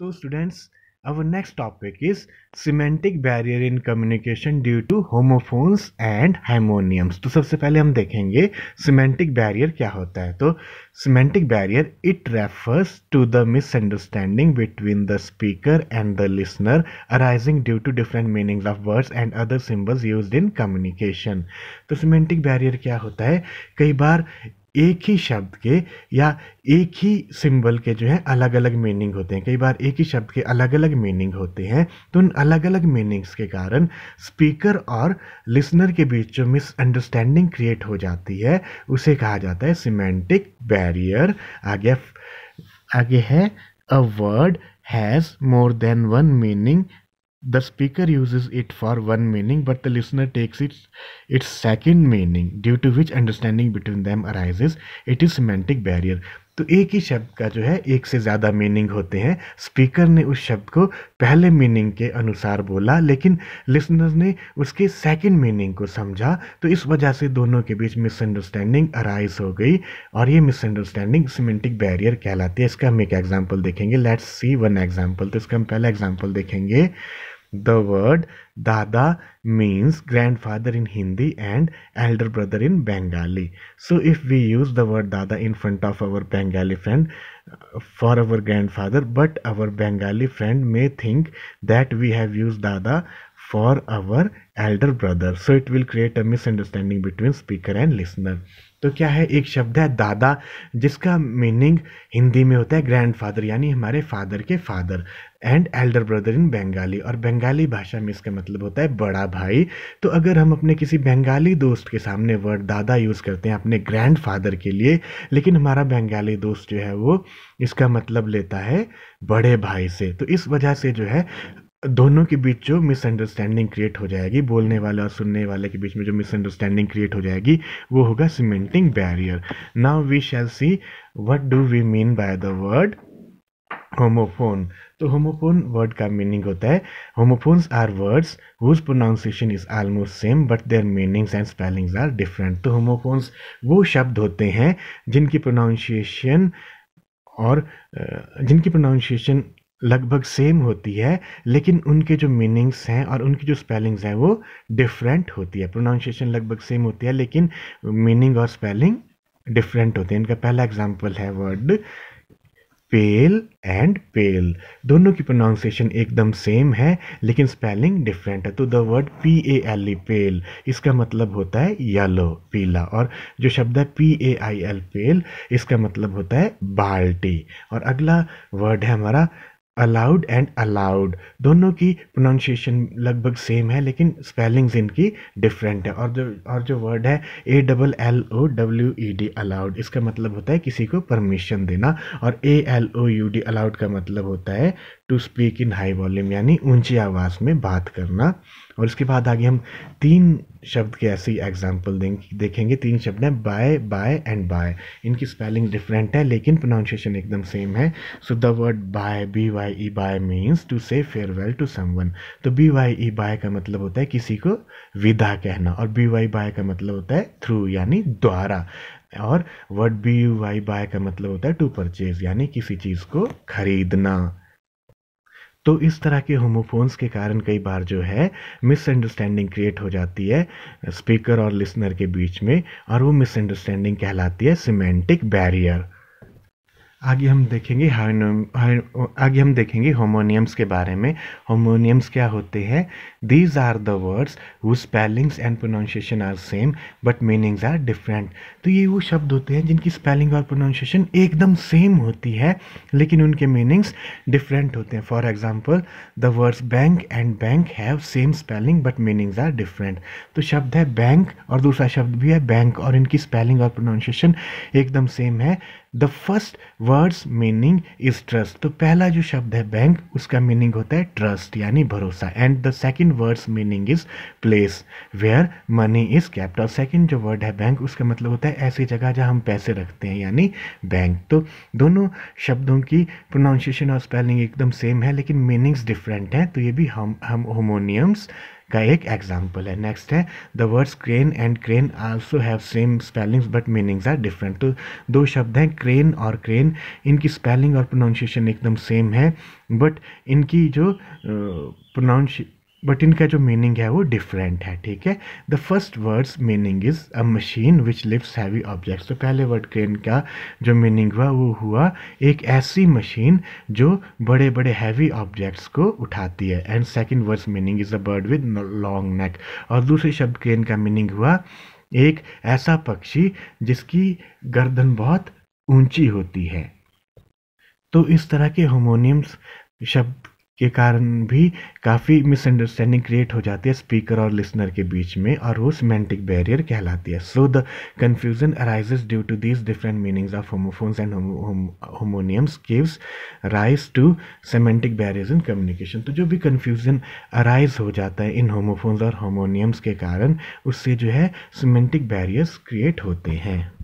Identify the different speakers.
Speaker 1: So students our next topic is semantic barrier in communication due to homophones and homonyms तो सबसे पहले हम देखेंगे सीमेंटिक बैरियर क्या होता है तो semantic barrier it refers to the misunderstanding between the speaker and the listener arising due to different meanings of words and other symbols use in communication तो सीमेंटिक बैरियर क्या होता है कई बार एक ही शब्द के या एक ही सिंबल के जो है अलग अलग मीनिंग होते हैं कई बार एक ही शब्द के अलग अलग मीनिंग होते हैं तो उन अलग अलग मीनिंग्स के कारण स्पीकर और लिसनर के बीच जो मिसअंडरस्टैंडिंग क्रिएट हो जाती है उसे कहा जाता है सिमेंटिक बैरियर आगे आगे है a word has more than one meaning the speaker uses it for one meaning but the listener takes its its second meaning due to which understanding between them arises it is semantic barrier तो एक ही शब्द का जो है एक से ज़्यादा meaning होते हैं स्पीकर ने उस शब्द को पहले मीनिंग के अनुसार बोला लेकिन लिसनर्स ने उसके सेकंड मीनिंग को समझा तो इस वजह से दोनों के बीच मिसअंडरस्टैंडिंग अराइज हो गई और ये मिसअंडरस्टैंडिंग सिमेंटिक बैरियर कहलाती है इसका हम एक एग्जाम्पल देखेंगे लेट्स सी वन एग्जाम्पल तो इसका हम पहला एग्जाम्पल देखेंगे The word dada means grandfather in Hindi and elder brother in Bengali. So if we use the word dada in front of our Bengali friend uh, for our grandfather, but our Bengali friend may think that we have used dada for our elder brother so it will create a misunderstanding between speaker and listener तो क्या है एक शब्द है दादा जिसका meaning Hindi में होता है ग्रैंड फ़ादर यानी हमारे फादर के father and elder brother in Bengali और बंगाली भाषा में इसका मतलब होता है बड़ा भाई तो अगर हम अपने किसी बंगाली दोस्त के सामने वर्ड दादा यूज़ करते हैं अपने ग्रैंड फादर के लिए लेकिन हमारा बंगाली दोस्त जो है वो इसका मतलब लेता है बड़े भाई से तो इस वजह से जो है दोनों के बीच जो मिसअंडरस्टैंडिंग क्रिएट हो जाएगी बोलने वाले और सुनने वाले के बीच में जो मिसअंडरस्टैंडिंग क्रिएट हो जाएगी वो होगा semantic barrier now we shall see what do we mean by the word homophone तो होमोफोन वर्ड का मीनिंग होता है homophones are words whose pronunciation is almost same but their meanings and spellings are different तो homophones वो शब्द होते हैं जिनकी प्रोनाउंसिएशन और जिनकी प्रोनाउंसिएशन लगभग सेम होती है लेकिन उनके जो मीनिंग्स हैं और उनकी जो स्पेलिंग्स हैं वो डिफरेंट होती है प्रोनाउंसिएशन लगभग सेम होती है लेकिन मीनिंग और स्पेलिंग डिफरेंट होते हैं इनका पहला एग्जाम्पल है वर्ड पेल एंड पेल दोनों की प्रोनाउंसिएशन एकदम सेम है लेकिन स्पेलिंग डिफरेंट है तो the word P A L E pale इसका मतलब होता है येलो पीला और जो शब्द है पी ए आई एल पेल इसका मतलब होता है बाल्टी और अगला वर्ड है हमारा अलाउड एंड अलाउड दोनों की प्रोनाउंसिएशन लगभग सेम है लेकिन स्पेलिंग्स इनकी डिफरेंट है और जो और जो वर्ड है A double L O W E D allowed इसका मतलब होता है किसी को परमिशन देना और A L O U D aloud का मतलब होता है to speak in high volume यानी ऊंची आवाज़ में बात करना और इसके बाद आगे हम तीन शब्द के ऐसे एग्जाम्पल देंगे देखेंगे तीन शब्द हैं बाय बाय एंड बाय इनकी स्पेलिंग डिफरेंट है लेकिन प्रोनाउंसिएशन एकदम सेम है so the word bye B Y E bye means to say farewell to someone तो बी वाई ई बाय का मतलब होता है किसी को विदा कहना और बी वाई बाय का मतलब होता है थ्रू यानी द्वारा और वर्ड बी वाई बाय का मतलब होता है टू परचेज यानी किसी चीज़ को खरीदना तो इस तरह के होमोफोन्स के कारण कई बार जो है मिसअंडरस्टैंडिंग क्रिएट हो जाती है स्पीकर और लिसनर के बीच में और वो मिसअंडरस्टैंडिंग कहलाती है सिमेंटिक बैरियर आगे हम देखेंगे हारमोनियम हार, आगे हम देखेंगे होमोनियम्स के बारे में होमोनियम्स क्या होते हैं दीज आर द वर्ड्स वो spellings and pronunciation are same but meanings are different तो ये वो शब्द होते हैं जिनकी स्पेलिंग और प्रोनाउंसिएशन एकदम सेम होती है लेकिन उनके मीनिंग्स डिफरेंट होते हैं for example the words bank and bank have same spelling but meanings are different तो शब्द है बैंक और दूसरा शब्द भी है बैंक और इनकी स्पेलिंग और प्रोनाउंसिएशन एकदम सेम है the first word's meaning is trust तो पहला जो शब्द है बैंक उसका मीनिंग होता है ट्रस्ट यानी भरोसा and the second word's meaning is place where money is kept और सेकेंड जो वर्ड है बैंक उसका मतलब होता है ऐसी जगह जहाँ हम पैसे रखते हैं यानी बैंक तो दोनों शब्दों की प्रोनाउंसिएशन और स्पेलिंग एकदम सेम है लेकिन मीनिंग्स डिफरेंट हैं तो ये भी हम हम होमोनियम्स का एक एग्जाम्पल है नेक्स्ट है the words crane and crane also have same spellings but meanings are different तो दो शब्द हैं क्रेन और क्रेन इनकी स्पेलिंग और प्रोनाउंसिएशन एकदम सेम है बट इनकी जो प्रोनाउंस uh, बट इनका जो मीनिंग है वो डिफरेंट है ठीक है the first word's meaning is a machine which lift heavy objects तो पहले वर्ड के इनका जो मीनिंग हुआ वो हुआ एक ऐसी मशीन जो बड़े बड़े हैवी ऑब्जेक्ट्स को उठाती है and second word's meaning is a bird with long neck और दूसरे शब्द के इनका मीनिंग हुआ एक ऐसा पक्षी जिसकी गर्दन बहुत ऊंची होती है तो इस तरह के होमोनिम्स शब्द के कारण भी काफ़ी मिसअंडरस्टैंडिंग क्रिएट हो जाती है स्पीकर और लिसनर के बीच में और वो सिमेंटिक बैरियर कहलाती है so the confusion arises due to these different meanings of homophones and homonyms gives rise to semantic barriers in communication तो जो भी कन्फ्यूजन अराइज हो जाता है इन होमोफोन्स और होमोनियम्स के कारण उससे जो है सिमेंटिक बैरियर्स क्रिएट होते हैं